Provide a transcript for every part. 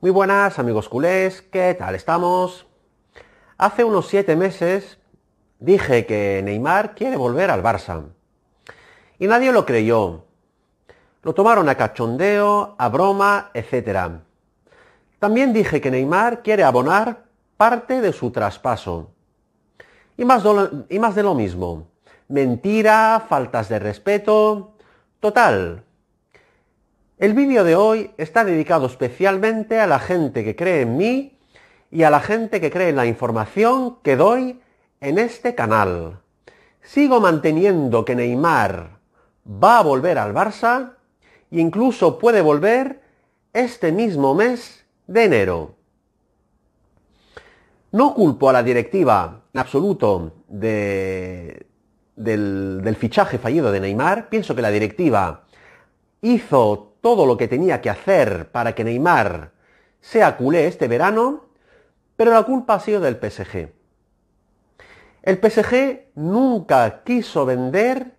Muy buenas amigos culés, ¿qué tal estamos? Hace unos siete meses dije que Neymar quiere volver al Barça. Y nadie lo creyó. Lo tomaron a cachondeo, a broma, etc. También dije que Neymar quiere abonar parte de su traspaso. Y más, y más de lo mismo. Mentira, faltas de respeto. Total, el vídeo de hoy está dedicado especialmente a la gente que cree en mí y a la gente que cree en la información que doy en este canal. Sigo manteniendo que Neymar va a volver al Barça e incluso puede volver este mismo mes de enero. No culpo a la directiva en absoluto del fichaje fallido de Neymar. Pienso que la directiva hizo todo lo que tenía que hacer para que Neymar sea culé este verano, pero la culpa ha sido del PSG. El PSG nunca quiso vender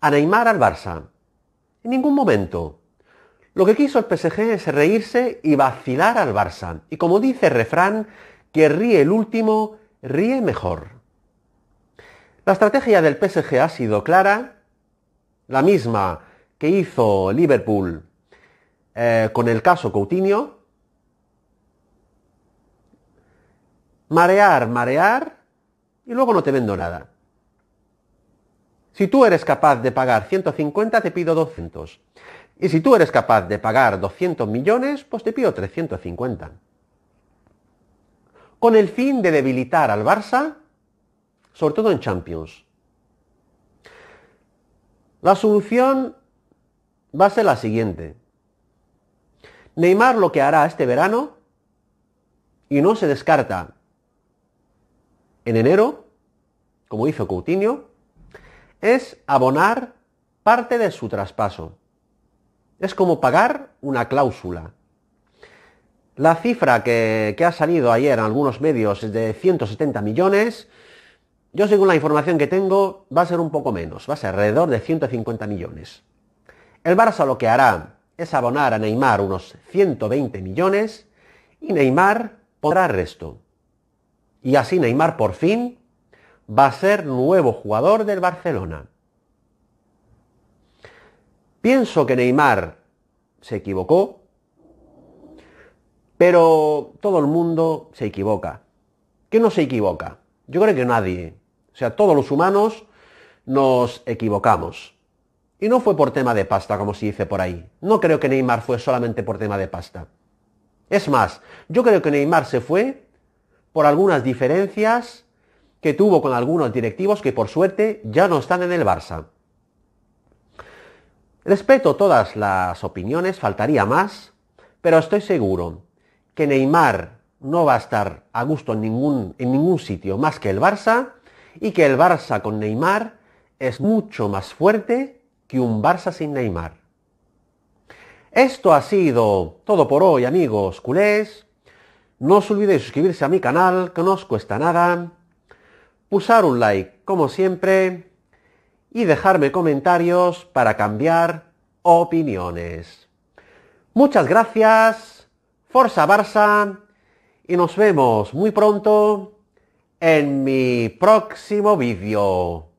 a Neymar al Barça. En ningún momento. Lo que quiso el PSG es reírse y vacilar al Barça. Y como dice el refrán, que ríe el último, ríe mejor. La estrategia del PSG ha sido clara, la misma hizo Liverpool eh, con el caso Coutinho. Marear, marear y luego no te vendo nada. Si tú eres capaz de pagar 150, te pido 200. Y si tú eres capaz de pagar 200 millones, pues te pido 350. Con el fin de debilitar al Barça, sobre todo en Champions. La solución va a ser la siguiente. Neymar lo que hará este verano, y no se descarta en enero, como hizo Coutinho, es abonar parte de su traspaso. Es como pagar una cláusula. La cifra que, que, ha salido ayer en algunos medios es de 170 millones. Yo según la información que tengo va a ser un poco menos, va a ser alrededor de 150 millones. El Barça lo que hará es abonar a Neymar unos 120 millones y Neymar podrá resto. Y así Neymar por fin va a ser nuevo jugador del Barcelona. Pienso que Neymar se equivocó, pero todo el mundo se equivoca. ¿Quién no se equivoca? Yo creo que nadie. O sea, todos los humanos nos equivocamos. Y no fue por tema de pasta, como se dice por ahí. No creo que Neymar fue solamente por tema de pasta. Es más, yo creo que Neymar se fue por algunas diferencias que tuvo con algunos directivos que por suerte ya no están en el Barça. Respeto todas las opiniones, faltaría más, pero estoy seguro que Neymar no va a estar a gusto en ningún, en ningún sitio más que el Barça y que el Barça con Neymar es mucho más fuerte que un Barça sin Neymar. Esto ha sido todo por hoy, amigos culés. No os olvidéis suscribirse a mi canal, que no os cuesta nada. Usar un like, como siempre. Y dejarme comentarios para cambiar opiniones. Muchas gracias. Forza Barça. Y nos vemos muy pronto en mi próximo vídeo.